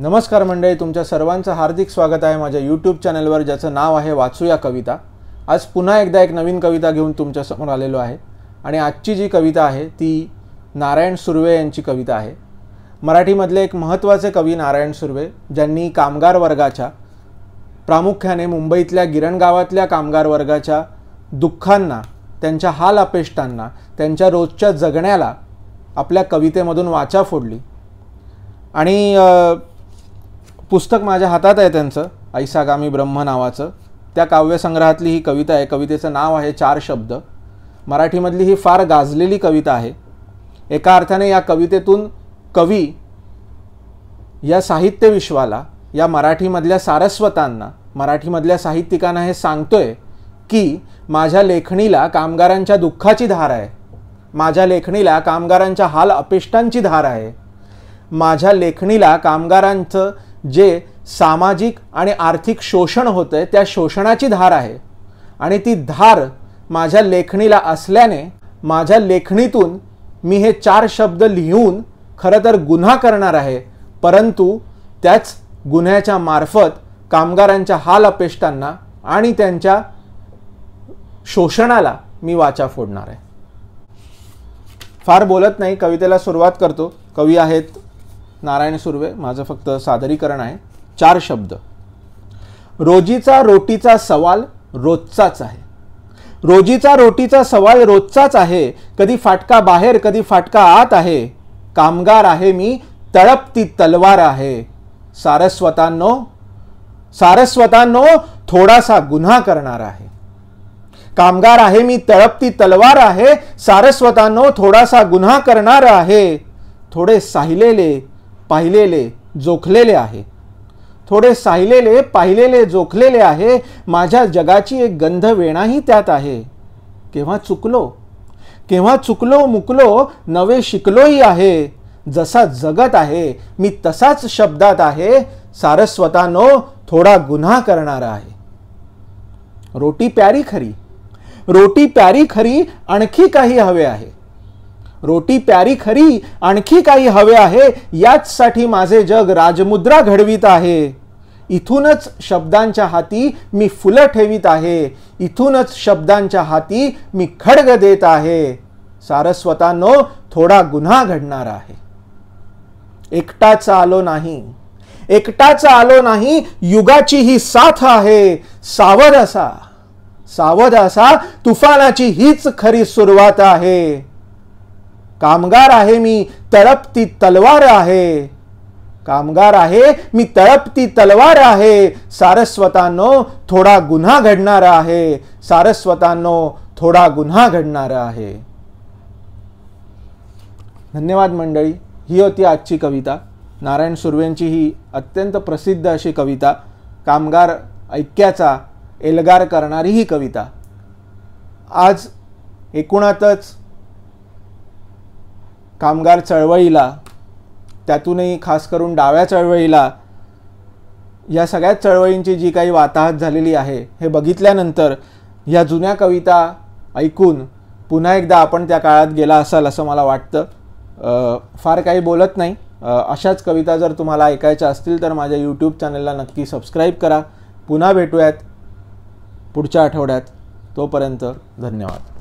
नमस्कार मंडळी तुमच्या सर्वांचं हार्दिक स्वागत आहे माझ्या यूट्यूब चॅनलवर ज्याचं नाव आहे वाचूया कविता आज पुन्हा एकदा एक नवीन कविता घेऊन तुमच्यासमोर आलेलो आहे आणि आजची जी कविता आहे ती नारायण सुर्वे यांची कविता आहे मराठीमधले एक महत्त्वाचे कवी नारायण सुर्वे ज्यांनी कामगार वर्गाच्या प्रामुख्याने मुंबईतल्या गिरण गावातल्या कामगार वर्गाच्या दुःखांना त्यांच्या हाल अपेष्टांना त्यांच्या रोजच्या जगण्याला आपल्या कवितेमधून वाचा फोडली आणि पुस्तक माझ्या हातात आहे त्यांचं ऐसागामी ब्रह्म नावाचं त्या काव्यसंग्रहातली ही कविता आहे कवितेचं नाव आहे चार शब्द मराठीमधली ही फार गाजलेली कविता आहे एका अर्थाने या कवितेतून कवी या साहित्य विश्वाला या मराठीमधल्या सारस्वतांना मराठीमधल्या साहित्यिकांना हे सांगतोय की माझ्या लेखणीला कामगारांच्या दुःखाची धार आहे माझ्या लेखणीला कामगारांच्या हाल अपेष्टांची धार आहे माझ्या लेखणीला कामगारांचं जे सामाजिक आणि आर्थिक शोषण होतं आहे त्या शोषणाची धार आहे आणि ती धार माझ्या लेखणीला असल्याने माझ्या लेखणीतून मी हे चार शब्द लिहून खरं तर गुन्हा करणार आहे परंतु त्याच गुन्ह्याच्या मार्फत कामगारांच्या हाल अपेष्टांना आणि त्यांच्या शोषणाला मी वाचा फोडणार आहे फार बोलत नाही कवितेला सुरुवात करतो कवी आहेत नारायण सुर्वे माझं फक्त सादरीकरण आहे चार शब्द रोजीचा रोटीचा सवाल रोजचाच आहे रोजीचा रोटीचा सवाल रोजचाच आहे कधी फाटका बाहेर कधी फाटका आत आहे कामगार आहे मी तळपती तलवार आहे सारस्वतांनो सारस्वतांनो थोडासा गुन्हा करणार आहे कामगार आहे मी तळपती तलवार आहे सारस्वतांनो थोडासा गुन्हा करणार आहे थोडे साहिलेले पाहिलेले जोखलेले आहे थोडे साहिलेले पाहिलेले जोखलेले आहे माझ्या जगाची एक गंध वेणाही त्यात आहे केव्हा चुकलो केव्हा चुकलो मुकलो नवे शिकलोही आहे जसा जगत आहे मी तसाच शब्दात आहे सारस्वतानो थोडा गुन्हा करणारा आहे रोटी प्यारी खरी रोटी प्यारी खरी आणखी काही हवे आहे रोटी प्यारी खरी आणखी काही हवे आहे याचसाठी माझे जग राजमुद्रा घडवीत आहे इथूनच शब्दांच्या हाती मी फुलं ठेवीत आहे इथूनच शब्दांच्या हाती मी खडग देत आहे सारस्वतांनो थोडा गुन्हा घडणार आहे एकटाच आलो नाही एकटाच आलो नाही युगाची ही साथ आहे सावध असा सावध असा तुफानाची हीच खरी सुरुवात आहे कामगार आहे मी तळपती तलवार आहे कामगार आहे मी तळपती तलवार आहे सारस्वतांनो थोडा गुन्हा घडणार आहे सारस्वतांनो थोडा गुन्हा घडणार आहे धन्यवाद मंडळी ही होती आजची कविता नारायण सुर्वेंची ही अत्यंत प्रसिद्ध अशी कविता कामगार ऐक्याचा एल्गार करणारी ही कविता आज एकूणातच कामगार चळवळीला त्यातूनही खास करून डाव्या चळवळीला या सगळ्याच चळवळींची जी काही वाताहत झालेली आहे हे बघितल्यानंतर ह्या जुन्या कविता ऐकून पुन्हा एकदा आपण त्या काळात गेला असाल असं मला वाटतं फार काही बोलत नाही अशाच कविता जर तुम्हाला ऐकायच्या असतील तर माझ्या यूट्यूब चॅनलला नक्की सबस्क्राईब करा पुन्हा भेटूयात पुढच्या आठवड्यात तोपर्यंत धन्यवाद